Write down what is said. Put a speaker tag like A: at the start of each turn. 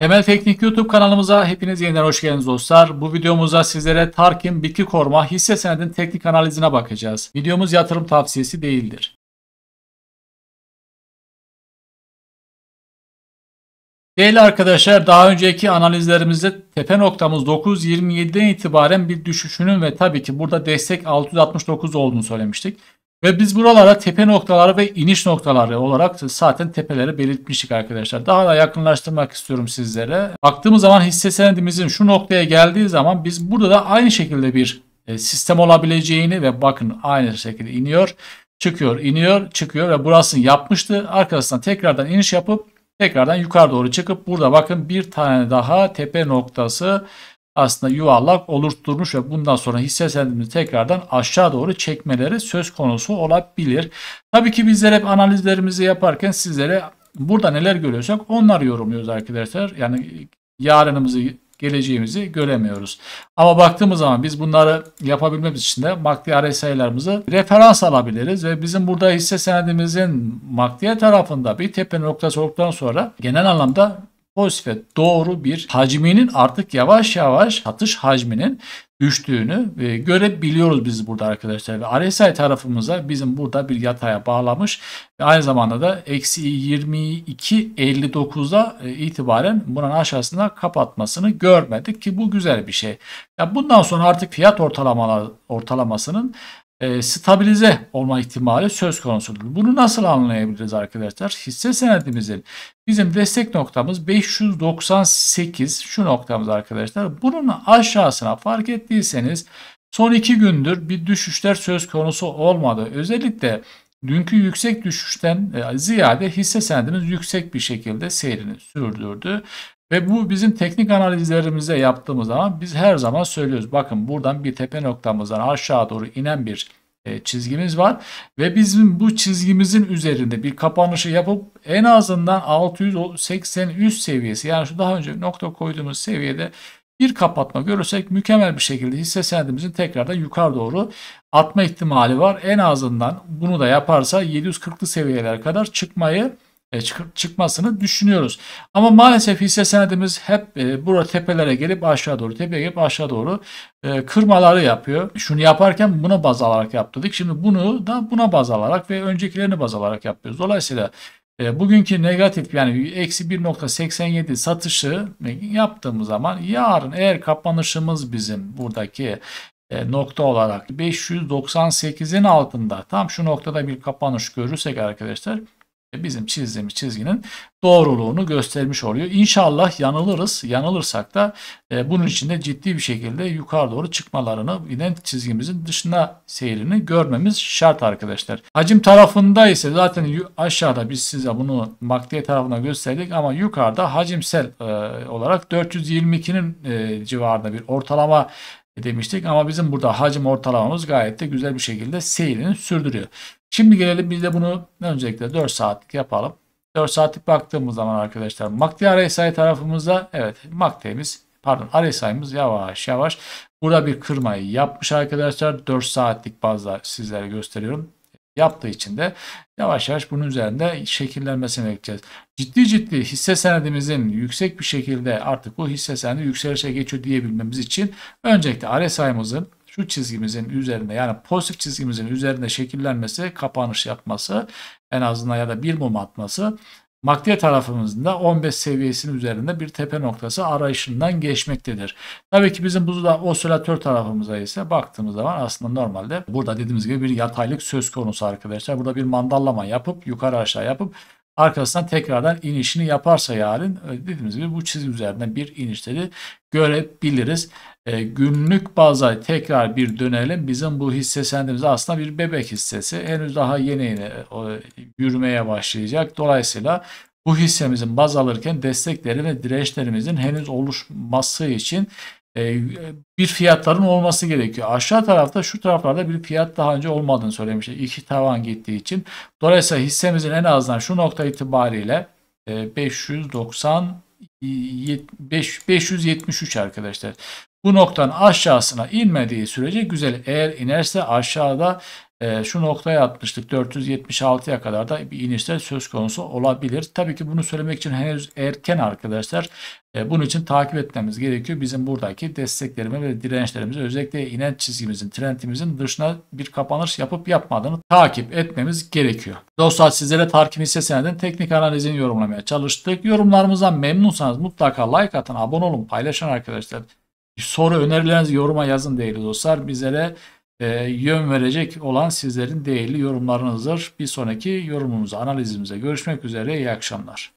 A: Temel Teknik YouTube kanalımıza hepiniz yeniden hoş geldiniz dostlar. Bu videomuzda sizlere Tarkin Bitki Koruma hisse senedinin teknik analizine bakacağız. Videomuz yatırım tavsiyesi değildir. Değerli arkadaşlar daha önceki analizlerimizde tepe noktamız 9.27'den itibaren bir düşüşünün ve tabii ki burada destek 669 olduğunu söylemiştik. Ve biz buralarda tepe noktaları ve iniş noktaları olarak zaten tepeleri belirtmiştik arkadaşlar. Daha da yakınlaştırmak istiyorum sizlere. Baktığımız zaman hisse senedimizin şu noktaya geldiği zaman biz burada da aynı şekilde bir e, sistem olabileceğini ve bakın aynı şekilde iniyor, çıkıyor, iniyor, çıkıyor ve burasını yapmıştı. Arkasından tekrardan iniş yapıp tekrardan yukarı doğru çıkıp burada bakın bir tane daha tepe noktası aslında yuvarlak oluşturmuş ve bundan sonra hisse senedini tekrardan aşağı doğru çekmeleri söz konusu olabilir. Tabii ki bizler hep analizlerimizi yaparken sizlere burada neler görüyorsak onları yorumluyoruz arkadaşlar. Yani yarınımızı geleceğimizi göremiyoruz. Ama baktığımız zaman biz bunları yapabilmemiz için de makdiyare sayılarımızı referans alabiliriz ve bizim burada hisse senedimizin makdiye tarafında bir tepe noktası olduktan sonra genel anlamda pozitif ve doğru bir hacminin artık yavaş yavaş satış hacminin düştüğünü e, görebiliyoruz biz burada arkadaşlar. Ve RSI tarafımıza bizim burada bir yataya bağlamış ve aynı zamanda da eksi 22.59'da e, itibaren bunun aşağısında kapatmasını görmedik ki bu güzel bir şey. Ya bundan sonra artık fiyat ortalamalar ortalamasının e, stabilize olma ihtimali söz konusudur. Bunu nasıl anlayabiliriz arkadaşlar? Hisse senedimizin bizim destek noktamız 598 şu noktamız arkadaşlar. Bunun aşağısına fark ettiyseniz son iki gündür bir düşüşler söz konusu olmadı. Özellikle dünkü yüksek düşüşten e, ziyade hisse senedimiz yüksek bir şekilde seyrini sürdürdü. Ve bu bizim teknik analizlerimizde yaptığımız zaman biz her zaman söylüyoruz. Bakın buradan bir tepe noktamızdan aşağı doğru inen bir e, çizgimiz var ve bizim bu çizgimizin üzerinde bir kapanışı yapıp en azından 680 683 seviyesi yani şu daha önce nokta koyduğumuz seviyede bir kapatma görürsek mükemmel bir şekilde hisse senedimizin tekrardan yukarı doğru atma ihtimali var. En azından bunu da yaparsa 740'lı seviyelere kadar çıkmayı e, çıkmasını düşünüyoruz. Ama maalesef hisse senedimiz hep e, bura tepelere gelip aşağı doğru, tepeye gelip aşağı doğru e, kırmaları yapıyor. Şunu yaparken buna baz alarak yaptık. Şimdi bunu da buna baz alarak ve öncekilerini baz alarak yapıyoruz. Dolayısıyla bugünkü negatif yani eksi 1.87 satışı yaptığımız zaman yarın eğer kapanışımız bizim buradaki nokta olarak 598'in altında tam şu noktada bir kapanış görürsek arkadaşlar e, bizim çizdiğimiz çizginin doğruluğunu göstermiş oluyor. İnşallah yanılırız. Yanılırsak da e, bunun içinde ciddi bir şekilde yukarı doğru çıkmalarını yine çizgimizin dışına seyrini görmemiz şart arkadaşlar. Hacim tarafında ise zaten aşağıda biz size bunu makdiye tarafına gösterdik ama yukarıda hacimsel e, olarak 422'nin e, civarında bir ortalama demiştik ama bizim burada hacim ortalamamız gayet de güzel bir şekilde seyrini sürdürüyor. Şimdi gelelim biz de bunu öncelikle 4 saatlik yapalım. 4 saatlik baktığımız zaman arkadaşlar MACD RSI tarafımızda evet MACD'miz pardon RSI'miz yavaş yavaş burada bir kırmayı yapmış arkadaşlar. 4 saatlik bazda sizlere gösteriyorum. Yaptığı için de yavaş yavaş bunun üzerinde şekillenmesini bekleyeceğiz. Ciddi ciddi hisse senedimizin yüksek bir şekilde artık bu hisse senedi yükselişe geçiyor diyebilmemiz için öncelikle RSI'mızın şu çizgimizin üzerinde yani pozitif çizgimizin üzerinde şekillenmesi, kapanış yapması en azından ya da bir mum atması tarafımızın da 15 seviyesinin üzerinde bir tepe noktası arayışından geçmektedir. Tabii ki bizim bu da osilatör tarafımıza ise baktığımız zaman aslında normalde burada dediğimiz gibi bir yataylık söz konusu arkadaşlar. Burada bir mandallama yapıp yukarı aşağı yapıp arkasından tekrardan inişini yaparsa yarın e, dediğimiz gibi bu çizgi üzerinden bir inişleri görebiliriz. E, günlük bazda tekrar bir dönelim. Bizim bu hisse senedimiz aslında bir bebek hissesi. Henüz daha yeni yeni e, yürümeye başlayacak. Dolayısıyla bu hissemizin baz alırken destekleri ve dirençlerimizin henüz oluşması için e, bir fiyatların olması gerekiyor. Aşağı tarafta şu taraflarda bir fiyat daha önce olmadığını söylemiştik. İki tavan gittiği için. Dolayısıyla hissemizin en azından şu nokta itibariyle 590 e, 573 arkadaşlar. Bu noktanın aşağısına inmediği sürece güzel. Eğer inerse aşağıda e, şu noktaya atmıştık 476'ya kadar da bir inişte söz konusu olabilir. Tabii ki bunu söylemek için henüz erken arkadaşlar. E, bunun için takip etmemiz gerekiyor. Bizim buradaki desteklerimiz ve dirençlerimizi özellikle inen çizgimizin, trendimizin dışına bir kapanış yapıp yapmadığını takip etmemiz gerekiyor. Dostlar sizlere takip hisse senedin teknik analizini yorumlamaya çalıştık. Yorumlarımızdan memnunsanız mutlaka like atın, abone olun, paylaşın arkadaşlar. Soru önerilerinizi yoruma yazın değerli dostlar. Bizlere e, yön verecek olan sizlerin değerli yorumlarınızdır. Bir sonraki yorumumuza, analizimize görüşmek üzere. İyi akşamlar.